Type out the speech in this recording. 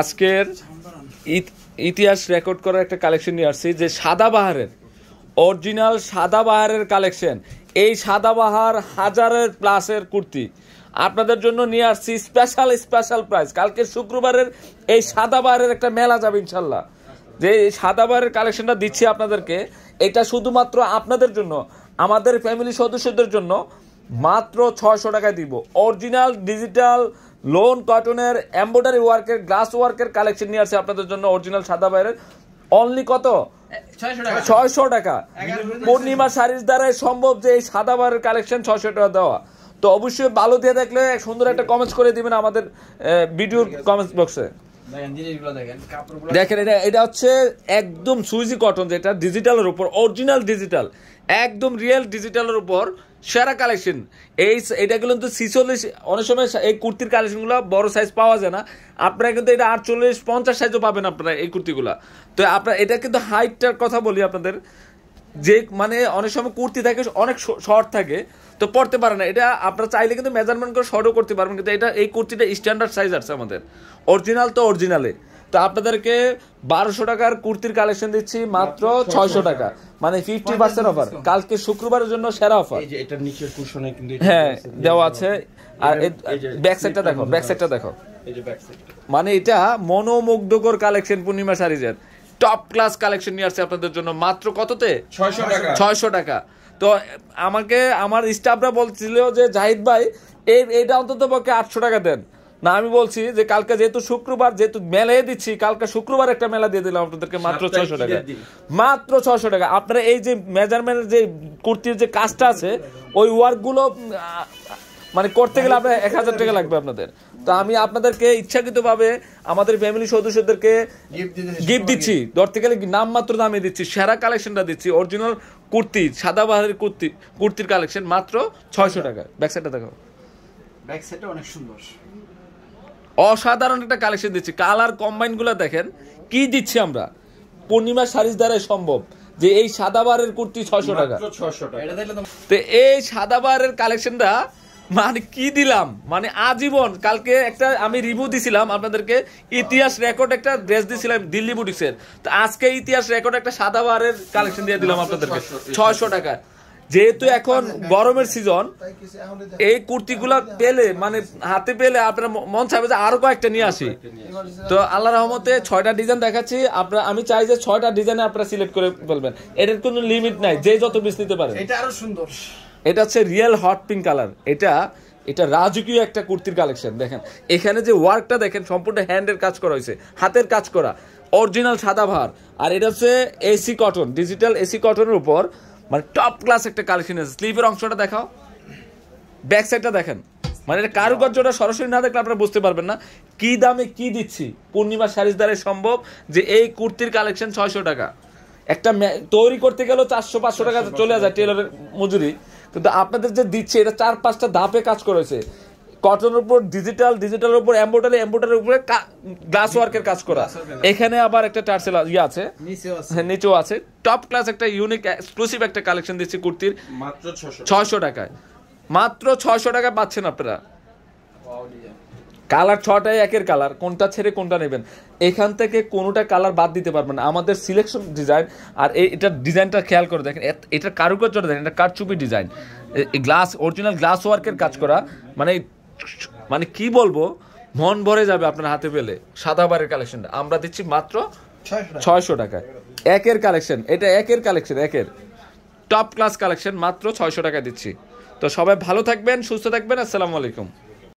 আজকের ইতিহাস রেকর্ড করার একটা কালেকশন নিয়ে আসছি যে সাদাবাহারের অরিজিনাল সাদাবাহারের কালেকশন এই সাদাবাহার হাজারের প্লাসের কুর্তি আপনাদের জন্য নিয়ে আসছি স্পেশাল স্পেশাল প্রাইস কালকে শুক্রবারের এই সাদাবাহারের একটা মেলা যাবে ইনশাল্লাহ যে সাদাবাহারের কালেকশনটা দিচ্ছি আপনাদেরকে এটা শুধুমাত্র আপনাদের জন্য আমাদের ফ্যামিলি সদস্যদের জন্য মাত্র ছয়শো টাকায় দিব অরিজিনাল ডিজিটাল লোন কটনের এম্বয়ডারি ওয়ার্কের গ্লাস ওয়ার্কের কালেকশন নিয়ে আসছে আপনাদের জন্য অরিজিনাল সাদা বাইরের অনলি কত ছয়শো টাকা পূর্ণিমা শাড়ির দ্বারাই সম্ভব যে এই সাদা বাইরের কালেকশন ছয়শো টাকা দেওয়া তো অবশ্যই ভালো দিয়ে দেখলে সুন্দর একটা কমেন্টস করে দিবেন আমাদের ভিডিওর কমেন্টস বক্সে দেখেন এটা এটা হচ্ছে একদম সুইজি কটন যেটা ডিজিটালের উপর অরিজিনাল ডিজিটাল একদম রিয়েল ডিজিটালের উপর সেরা কালেকশন এই এটা কিন্তু ছিচল্লিশ অনেক সময় এই কুর্তির কালেকশনগুলো বড় সাইজ পাওয়া যায় না আপনারা কিন্তু এটা আটচল্লিশ পঞ্চাশ সাইজও পাবেন আপনারা এই কুর্তিগুলো তো আপনার এটা কিন্তু হাইটটার কথা বলি আপনাদের যে মানে অনেক সময় কুর্তি থাকে অনেক শর্ট থাকে তো পড়তে পারে না এটা আপনারা চাইলে কিন্তু মেজারমেন্ট করে শর্টও করতে পারবেন কিন্তু এটা এই কুর্তিটা স্ট্যান্ডার্ড সাইজ আছে আমাদের অরিজিনাল তো অরিজিনালে তো আপনাদেরকে বারোশো টাকার কুর্তির কালেকশন দিচ্ছি মাত্র ছয়শো টাকা মানে ফিফটি পার্সেন্ট অফার কালকে শুক্রবারের জন্য সেরা অফার হ্যাঁ দেওয়া আছে আর ব্যাক সাইডটা দেখো ব্যাক সাইডটা দেখো মানে এটা মনোমুগ্ধকর কালেকশন পূর্ণিমা শাড়িজের টপ ক্লাস কালেকশন নিয়ে আসছে আপনাদের জন্য মাত্র কততে ছয়শো টাকা ছয়শো টাকা তো আমাকে আমার স্টাফরা বলছিল যে জাহিদ ভাই এই এইটা অন্তত পক্ষে আটশো টাকা দেন না আমি বলছি যে কালকে যেহেতু শুক্রবার যেহেতু মেলায় দিচ্ছি কালকে শুক্রবার একটা মেলা দিয়ে দিলাম আপনাদেরকে মাত্র ছয়শো টাকা মাত্র ছয়শো টাকা আপনারা এই যে মেজারমেন্টের যে কুর্তির যে কাজটা আছে ওই ওয়ার্কগুলো মানে করতে গেলে আপনার এক হাজার টাকা লাগবে আপনাদের তো আমি আপনাদেরকে ইচ্ছাকৃতভাবে আমাদের ফ্যামিলি সদস্যদেরকে গিফট দিচ্ছি ধরতে গেলে মাত্র দামে দিচ্ছি সেরা কালেকশনটা দিচ্ছি অরিজিনাল কুর্তি সাদা বাহারের কুর্তি কুর্তির কালেকশন মাত্র ছয়শো টাকা ব্যাকসাইডটা দেখো অনেক সুন্দর অসাধারণ একটা কালেকশন দিচ্ছি কালার কম্বাইনগুলো দেখেন কি দিচ্ছি আমরা পূর্ণিমা শাড়ির দ্বারাই সম্ভব যে এই সাদা বারের কুর্তি ছয়শো টাকা তো এই সাদা বারের কালেকশনটা মানে কি দিলাম মানে আজীবন কালকে একটা আমি রিভিউ দিছিলাম আপনাদেরকে ইতিহাস রেকর্ড একটা ড্রেস দিছিলাম দিল্লি বুটিক্সের তো আজকে ইতিহাস রেকর্ড একটা সাদা বারের কালেকশন দিয়ে দিলাম আপনাদেরকে ছয়শো টাকা যেহেতু এখন গরমের সিজন এই কুর্তিগুলা পেলে মানে হাতে পেলে আপনার মন চাইবে যে আরো কয়েকটা নিয়ে আসি তো আল্লাহ রহমতে ছয়টা ডিজাইন দেখাচ্ছি আপনার আমি চাই যে ছয়টা ডিজাইনে আপনারা সিলেক্ট করে বলবেন এটার কোনো লিমিট নাই যে যত বিস নিতে পারে এটা আরো সুন্দর এটা হচ্ছে রিয়েল হট পিঙ্ক কালার এটা এটা রাজকীয় একটা কুর্তির কালেকশন দেখেন এখানে যে ওয়ার্কটা দেখেন সম্পূর্ণ হ্যান্ডের কাজ করা হয়েছে হাতের কাজ করা অরিজিনাল সাদা ভার আর এটা হচ্ছে এসি কটন ডিজিটাল এসি কটনের উপর মানে টপ ক্লাস একটা কালেকশন আছে স্লিভের অংশটা দেখাও ব্যাক সাইডটা দেখেন মানে এটা কারুকার্যটা সরাসরি না দেখলে আপনারা বুঝতে পারবেন না কি দামে কি দিচ্ছি পূর্ণিমা শাড়ির দ্বারা সম্ভব যে এই কুর্তির কালেকশন ছয়শো টাকা একটা তৈরি করতে গেলেও চারশো পাঁচশো টাকা চলে যায় টেলারের মজুরি কিন্তু আপনাদের যে দিচ্ছে এটা চার পাঁচটা ধাপে কাজ করেছে কটনের উপর ডিজিটাল ডিজিটাল উপর এম্বোটারি এম্বোটারের উপরে গ্লাস ওয়ার্কের কাজ করা এখানে আবার একটা টার্সেল ইয়ে আছে নিচেও আছে টপ হ্যাঁ, ক্লাস একটা ইউনিক এক্সক্লুসিভ একটা কালেকশন দিচ্ছি কুর্তির মাত্র ছশো টাকায় মাত্র ছয়শো টাকা পাচ্ছেন আপনারা কালার ছটাই একের কালার কোনটা ছেড়ে কোনটা নেবেন এখান থেকে কোনোটা কালার বাদ দিতে পারবেন আমাদের সিলেকশন ডিজাইন আর এই এটার ডিজাইনটা খেয়াল করে দেখেন এটার কারুকার্যটা দেখেন এটা কারচুপি ডিজাইন গ্লাস অরিজিনাল গ্লাস ওয়ার্কের কাজ করা মানে মানে কি বলবো মন ভরে যাবে আপনার হাতে পেলে সাদা বারের কালেকশনটা আমরা দিচ্ছি মাত্র ছয়শো টাকায় একের কালেকশন এটা একের কালেকশন একের টপ ক্লাস কালেকশন মাত্র ছয়শো টাকা দিচ্ছি তো সবাই ভালো থাকবেন সুস্থ থাকবেন আসসালামু আলাইকুম